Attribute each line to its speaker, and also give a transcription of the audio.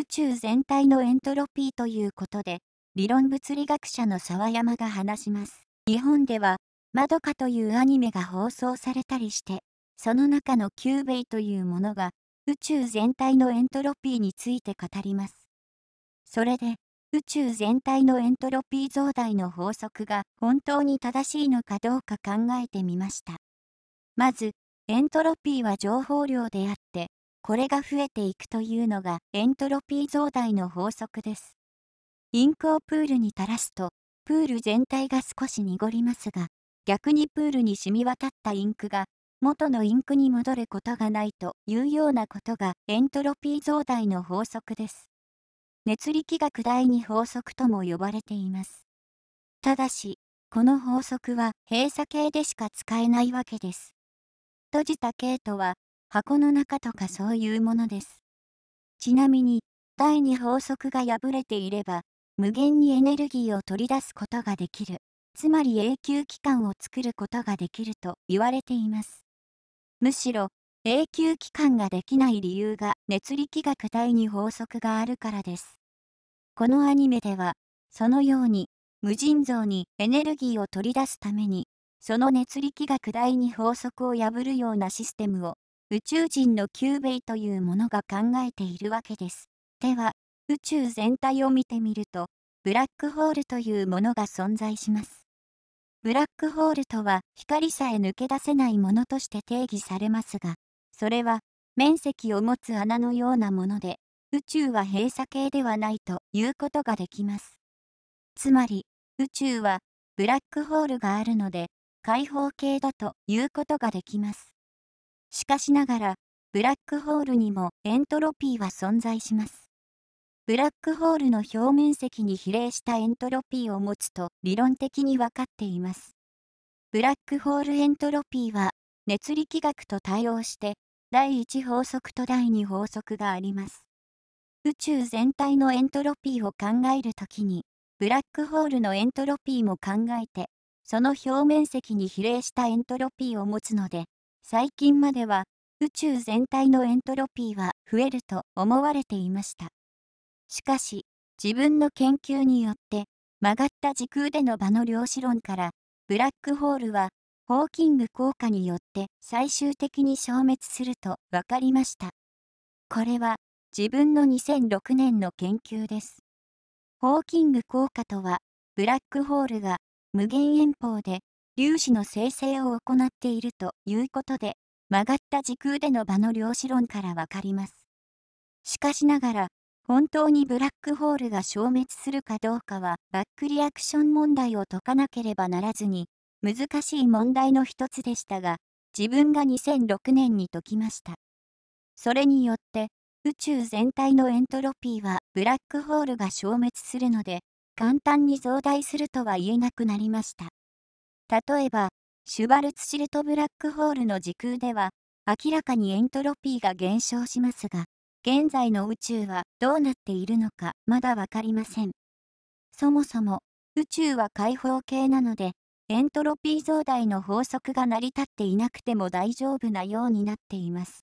Speaker 1: 宇宙全体のエントロピーということで、理論物理学者の沢山が話します。日本では、まどかというアニメが放送されたりして、その中のキューベイというものが、宇宙全体のエントロピーについて語ります。それで、宇宙全体のエントロピー増大の法則が本当に正しいのかどうか考えてみました。まず、エントロピーは情報量であって、これが増えていくというのがエントロピー増大の法則です。インクをプールに垂らすと、プール全体が少し濁りますが、逆にプールに染み渡ったインクが元のインクに戻ることがないというようなことがエントロピー増大の法則です。熱力学第二法則とも呼ばれています。ただし、この法則は閉鎖形でしか使えないわけです。閉じた系とは箱の中とかそういうものです。ちなみに、第二法則が破れていれば、無限にエネルギーを取り出すことができる、つまり永久期間を作ることができると言われています。むしろ、永久期間ができない理由が熱力学第二法則があるからです。このアニメでは、そのように、無尽蔵にエネルギーを取り出すために、その熱力学第二法則を破るようなシステムを宇宙人のキューベイというものが考えているわけです。では、宇宙全体を見てみると、ブラックホールというものが存在します。ブラックホールとは光さえ抜け出せないものとして定義されますが、それは面積を持つ穴のようなもので、宇宙は閉鎖形ではないということができます。つまり、宇宙はブラックホールがあるので、開放形だということができます。しかしながら、ブラックホールにもエントロピーは存在します。ブラックホールの表面積に比例したエントロピーを持つと理論的に分かっています。ブラックホールエントロピーは熱力学と対応して第1法則と第2法則があります。宇宙全体のエントロピーを考えるときに、ブラックホールのエントロピーも考えて、その表面積に比例したエントロピーを持つので、最近までは宇宙全体のエントロピーは増えると思われていました。しかし、自分の研究によって曲がった時空での場の量子論からブラックホールはホーキング効果によって最終的に消滅すると分かりました。これは自分の2006年の研究です。ホーキング効果とは、ブラックホールが無限遠方で粒子の生成を行っているということで、曲がった時空での場の量子論からわかります。しかしながら、本当にブラックホールが消滅するかどうかは、バックリアクション問題を解かなければならずに、難しい問題の一つでしたが、自分が2006年に解きました。それによって、宇宙全体のエントロピーはブラックホールが消滅するので、簡単に増大するとは言えなくなりました。例えば、シュバルツシルトブラックホールの時空では、明らかにエントロピーが減少しますが、現在の宇宙はどうなっているのかまだわかりません。そもそも、宇宙は開放形なので、エントロピー増大の法則が成り立っていなくても大丈夫なようになっています。